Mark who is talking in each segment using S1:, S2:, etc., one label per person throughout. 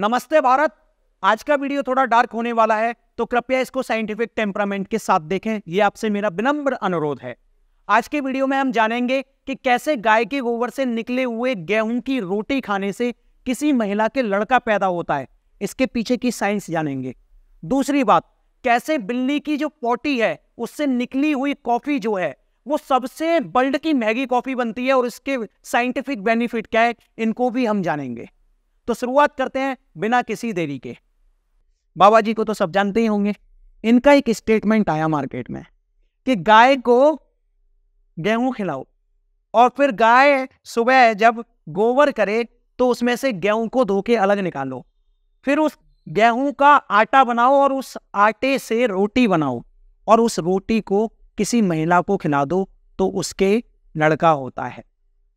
S1: नमस्ते भारत आज का वीडियो थोड़ा डार्क होने वाला है तो कृपया इसको साइंटिफिक टेम्परामेंट के साथ देखें ये आपसे मेरा विनम्र अनुरोध है आज के वीडियो में हम जानेंगे कि कैसे गाय के गोबर से निकले हुए गेहूं की रोटी खाने से किसी महिला के लड़का पैदा होता है इसके पीछे की साइंस जानेंगे दूसरी बात कैसे बिल्ली की जो पोटी है उससे निकली हुई कॉफी जो है वो सबसे वर्ल्ड की मैगी कॉफी बनती है और इसके साइंटिफिक बेनिफिट क्या है इनको भी हम जानेंगे तो शुरुआत करते हैं बिना किसी देरी के बाबा जी को तो सब जानते ही होंगे इनका एक स्टेटमेंट आया मार्केट में कि गाय को गेहूं खिलाओ और फिर गाय सुबह जब गोबर करे तो उसमें से गेहूं को धो के अलग निकालो फिर उस गेहूं का आटा बनाओ और उस आटे से रोटी बनाओ और उस रोटी को किसी महिला को खिला दो तो उसके लड़का होता है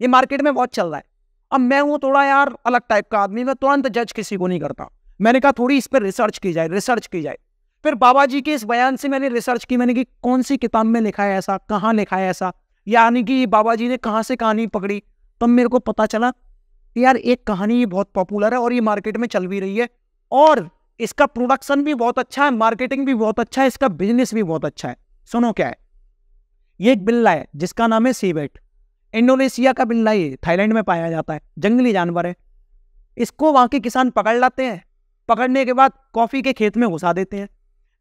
S1: ये मार्केट में बहुत चल रहा है अब मैं हूँ थोड़ा यार अलग टाइप का आदमी मैं तुरंत जज किसी को नहीं करता मैंने कहा थोड़ी इस पर रिसर्च की जाए रिसर्च की जाए फिर बाबा जी के इस बयान से मैंने रिसर्च की मैंने कि कौन सी किताब में लिखा है ऐसा कहाँ लिखा है ऐसा यानी कि बाबा जी ने कहाँ से कहानी पकड़ी तब तो मेरे को पता चला यार एक कहानी बहुत पॉपुलर है और ये मार्केट में चल भी रही है और इसका प्रोडक्शन भी बहुत अच्छा है मार्केटिंग भी बहुत अच्छा है इसका बिजनेस भी बहुत अच्छा है सुनो क्या है ये एक बिल्ला है जिसका नाम है सीबेट इंडोनेशिया का बिल्ला ये थाईलैंड में पाया जाता है जंगली जानवर है इसको वहाँ के किसान पकड़ लाते हैं पकड़ने के बाद कॉफ़ी के खेत में घुसा देते हैं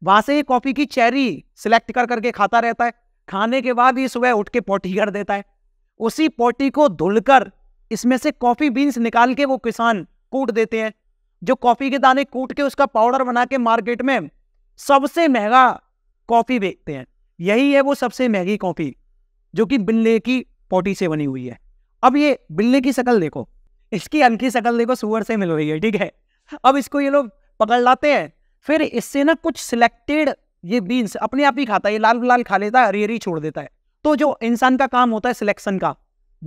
S1: वहाँ से ही कॉफ़ी की चेरी सिलेक्ट कर करके खाता रहता है खाने के बाद ये सुबह उठ के पोटी कर देता है उसी पोटी को धुलकर इसमें से कॉफ़ी बीन्स निकाल के वो किसान कूट देते हैं जो कॉफ़ी के दाने कूट के उसका पाउडर बना के मार्केट में सबसे महंगा कॉफ़ी बेचते हैं यही है वो सबसे महंगी कॉफ़ी जो कि बिल्ले की पोटी से बनी हुई है अब ये बिल्ली की शक्ल देखो इसकी अनखी शक्ल देखो सुअर से मिल रही है ठीक है अब इसको ये लोग पकड़ लाते हैं फिर इससे ना कुछ सिलेक्टेड ये बीन्स अपने आप ही खाता है ये लाल लाल खा लेता है हरी हरी छोड़ देता है तो जो इंसान का काम होता है सिलेक्शन का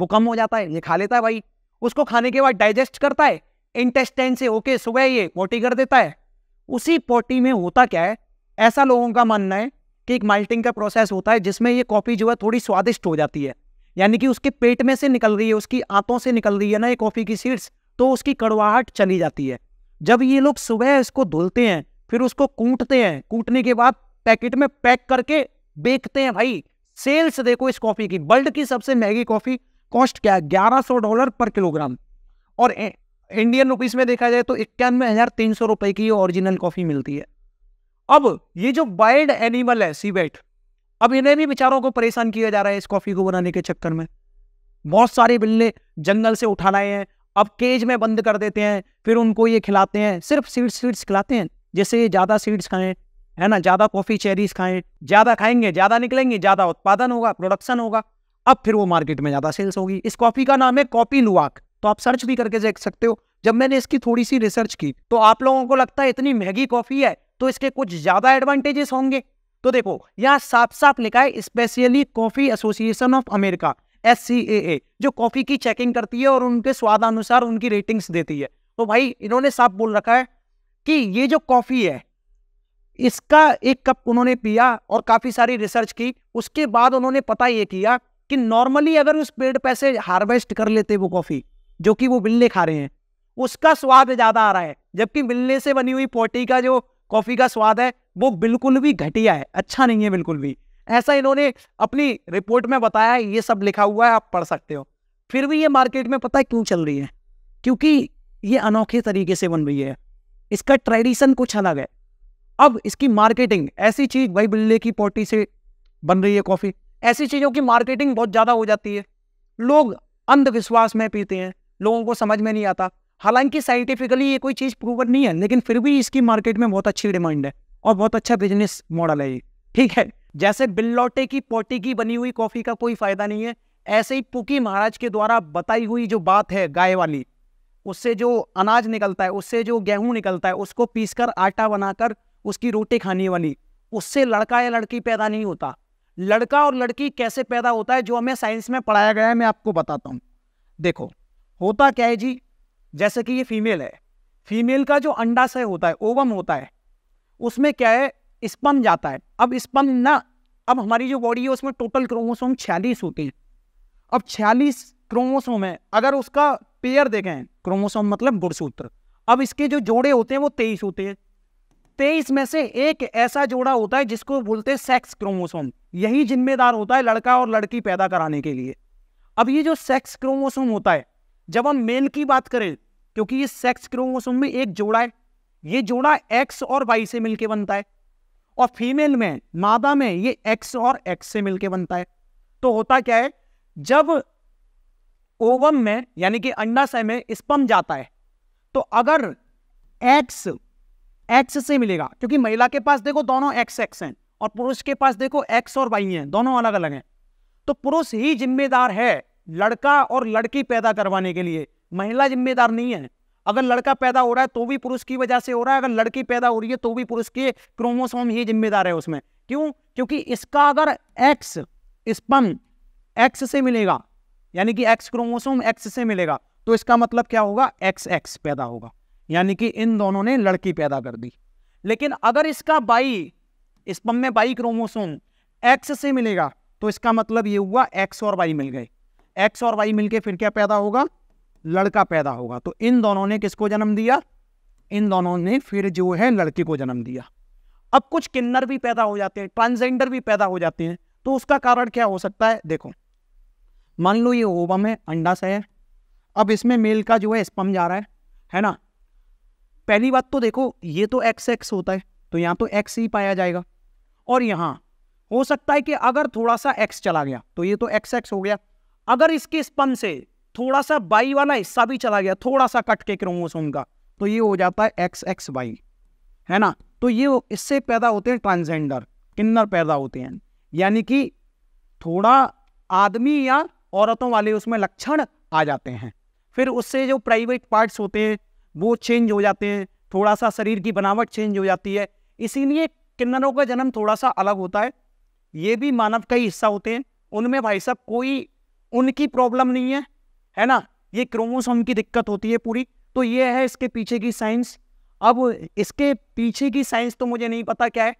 S1: वो कम हो जाता है ये खा लेता है भाई उसको खाने के बाद डाइजेस्ट करता है इंटेस्टाइन से ओके सुबह ये पोटी कर देता है उसी पोटी में होता क्या है ऐसा लोगों का मानना है कि एक माल्टिंग का प्रोसेस होता है जिसमें ये कॉफ़ी जो है थोड़ी स्वादिष्ट हो जाती है यानी कि उसके पेट में से निकल रही है उसकी आंतों से निकल रही है ना ये कॉफ़ी की सीड्स तो उसकी कड़वाहट चली जाती है जब ये लोग सुबह इसको धुलते हैं फिर उसको कूटते हैं कूटने के बाद पैकेट में पैक करके बेचते हैं भाई सेल्स देखो इस कॉफ़ी की वर्ल्ड की सबसे महंगी कॉफ़ी कॉस्ट क्या है ग्यारह सौ डॉलर पर किलोग्राम और इंडियन रुपीस में देखा जाए तो इक्यानवे हज़ार तीन सौ रुपए की ओरिजिनल कॉफ़ी मिलती है अब ये जो वाइल्ड एनिमल है सीबेट अब इन्हें भी बेचारों को परेशान किया जा रहा है इस कॉफी को बनाने के चक्कर में बहुत सारी बिल्ले जंगल से उठा लाए हैं अब केज में बंद कर देते हैं फिर उनको ये खिलाते हैं सिर्फ सीड्स सीड्स खिलाते हैं जैसे ये ज़्यादा सीड्स खाएं है ना ज़्यादा कॉफ़ी चेरीज खाएं ज़्यादा खाएंगे ज़्यादा निकलेंगे ज़्यादा उत्पादन होगा प्रोडक्शन होगा अब फिर वो मार्केट में ज़्यादा सेल्स होगी इस कॉफ़ी का नाम है कॉपी लुआक तो आप सर्च भी करके देख सकते हो जब मैंने इसकी थोड़ी सी रिसर्च की तो आप लोगों को लगता है इतनी महंगी कॉफ़ी है तो इसके कुछ ज़्यादा एडवांटेजेस होंगे तो देखो यहाँ साफ साफ लिखा है specially coffee association of America एस जो कॉफी की चेकिंग करती है और उनके स्वादानुसार उनकी रेटिंग्स देती है तो भाई इन्होंने साफ बोल रखा है कि ये जो कॉफी है इसका एक कप उन्होंने पिया और काफी सारी रिसर्च की उसके बाद उन्होंने पता ये किया कि नॉर्मली अगर उस पेड़ पैसे से हार्वेस्ट कर लेते वो कॉफी जो कि वो बिल्ले खा रहे हैं उसका स्वाद ज्यादा आ रहा है जबकि बिल्ले से बनी हुई पोटी का जो कॉफ़ी का स्वाद है वो बिल्कुल भी घटिया है अच्छा नहीं है बिल्कुल भी ऐसा इन्होंने अपनी रिपोर्ट में बताया ये सब लिखा हुआ है आप पढ़ सकते हो फिर भी ये मार्केट में पता है क्यों चल रही है क्योंकि ये अनोखे तरीके से बन रही है इसका ट्रेडिशन कुछ अलग है अब इसकी मार्केटिंग ऐसी चीज़ भाई बिल्ले की पोटी से बन रही है कॉफ़ी ऐसी चीज़ों की मार्केटिंग बहुत ज़्यादा हो जाती है लोग अंधविश्वास में पीते हैं लोगों को समझ में नहीं आता हालांकि साइंटिफिकली ये कोई चीज़ प्रूवन नहीं है लेकिन फिर भी इसकी मार्केट में बहुत अच्छी डिमांड है और बहुत अच्छा बिजनेस मॉडल है ये ठीक है जैसे बिल्लौटे की पोटी की बनी हुई कॉफ़ी का कोई फ़ायदा नहीं है ऐसे ही पुकी महाराज के द्वारा बताई हुई जो बात है गाय वाली उससे जो अनाज निकलता है उससे जो गेहूं निकलता है उसको पीसकर आटा बनाकर उसकी रोटी खाने वाली उससे लड़का या लड़की पैदा नहीं होता लड़का और लड़की कैसे पैदा होता है जो हमें साइंस में पढ़ाया गया है मैं आपको बताता हूँ देखो होता क्या है जी जैसे कि ये फीमेल है फीमेल का जो अंडाशय होता है ओवम होता है उसमें क्या है स्पम जाता है अब स्पम ना अब हमारी जो बॉडी है उसमें टोटल क्रोमोसोम छियालीस होते हैं अब छियालीस क्रोमोसोम है अगर उसका पेयर देखें क्रोमोसोम मतलब गुड़सूत्र अब इसके जो जोड़े होते हैं वो तेईस होते हैं तेईस में से एक ऐसा जोड़ा होता है जिसको बोलते हैं सेक्स क्रोमोसोम यही जिम्मेदार होता है लड़का और लड़की पैदा कराने के लिए अब ये जो सेक्स क्रोमोसोम होता है जब हम मेल की बात करें क्योंकि ये सेक्स क्रोमोसोम में एक जोड़ा है ये जोड़ा एक्स और वाई से मिलके बनता है और फीमेल में मादा में ये एक्स और एक्स से मिलके बनता है तो होता क्या है जब ओवम में यानी कि अंडाशय में स्पम जाता है तो अगर एक्स एक्स से मिलेगा क्योंकि महिला के पास देखो दोनों एक्स एक्स हैं और पुरुष के पास देखो एक्स और वाई हैं दोनों अलग अलग हैं तो पुरुष ही जिम्मेदार है लड़का और लड़की पैदा करवाने के लिए महिला जिम्मेदार नहीं है अगर लड़का पैदा हो रहा है तो भी पुरुष की वजह से हो रहा है अगर लड़की पैदा हो रही है तो भी पुरुष के क्रोमोसोम ही जिम्मेदार है उसमें क्यों क्योंकि इसका अगर एक्स स्पम एक्स से मिलेगा यानी कि एक्स क्रोमोसोम एक्स से मिलेगा तो इसका मतलब क्या होगा एक्स एक्स पैदा होगा यानी कि इन दोनों ने लड़की पैदा कर दी लेकिन अगर इसका बाई स्पम में बाई क्रोमोसोम एक्स से मिलेगा तो इसका मतलब ये हुआ एक्स और बाई मिल गए एक्स और वाई मिलके फिर क्या पैदा होगा लड़का पैदा होगा तो इन दोनों ने किसको जन्म दिया इन दोनों ने फिर जो है लड़के को जन्म दिया अब कुछ किन्नर भी पैदा हो जाते हैं ट्रांसजेंडर भी पैदा हो जाते हैं तो उसका कारण क्या हो सकता है देखो मान लो ये ओवम है अंडा से है अब इसमें मेल का जो है स्पम जा रहा है है ना पहली बात तो देखो ये तो एक्स एक्स होता है तो यहाँ तो एक्स ही पाया जाएगा और यहाँ हो सकता है कि अगर थोड़ा सा एक्स चला गया तो ये तो एक्स एक्स हो गया अगर इसके स्पन से थोड़ा सा बाई वाला हिस्सा भी चला गया थोड़ा सा कट के क्रोमोसोम का तो ये हो जाता है एक्स एक्स वाई है ना तो ये इससे पैदा होते हैं ट्रांसजेंडर किन्नर पैदा होते हैं यानी कि थोड़ा आदमी या औरतों वाले उसमें लक्षण आ जाते हैं फिर उससे जो प्राइवेट पार्ट्स होते हैं वो चेंज हो जाते हैं थोड़ा सा शरीर की बनावट चेंज हो जाती है इसीलिए किन्नरों का जन्म थोड़ा सा अलग होता है ये भी मानव का ही हिस्सा होते हैं उनमें भाई साहब कोई उनकी प्रॉब्लम नहीं है है ना ये क्रोमोसोम की दिक्कत होती है पूरी तो ये है इसके पीछे की साइंस अब इसके पीछे की साइंस तो मुझे नहीं पता क्या है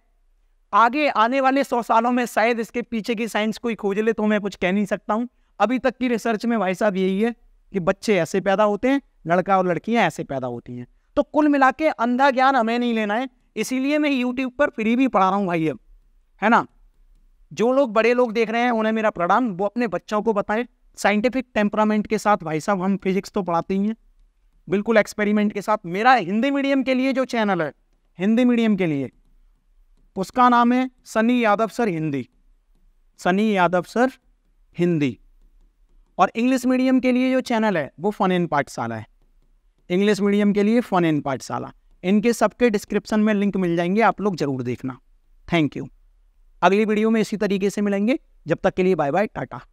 S1: आगे आने वाले सौ सालों में शायद इसके पीछे की साइंस कोई खोज ले तो मैं कुछ कह नहीं सकता हूँ अभी तक की रिसर्च में भाई साहब यही है कि बच्चे ऐसे पैदा होते हैं लड़का और लड़कियाँ ऐसे पैदा होती हैं तो कुल मिला के अंधा ज्ञान हमें नहीं लेना है इसीलिए मैं यूट्यूब पर फ्री भी पढ़ा रहा हूँ भाई अब है ना जो लोग बड़े लोग देख रहे हैं उन्हें मेरा प्रणाम वो अपने बच्चों को बताएं साइंटिफिक टेम्परामेंट के साथ भाई साहब हम फिजिक्स तो पढ़ाते ही हैं बिल्कुल एक्सपेरिमेंट के साथ मेरा हिंदी मीडियम के लिए जो चैनल है हिंदी मीडियम के लिए उसका नाम है सनी यादव सर हिंदी सनी यादव सर हिंदी और इंग्लिश मीडियम के लिए जो चैनल है वो फन इन पाठशाला है इंग्लिश मीडियम के लिए फन इन पाठशाला इनके सबके डिस्क्रिप्शन में लिंक मिल जाएंगे आप लोग ज़रूर देखना थैंक यू अगली वीडियो में इसी तरीके से मिलेंगे जब तक के लिए बाय बाय टाटा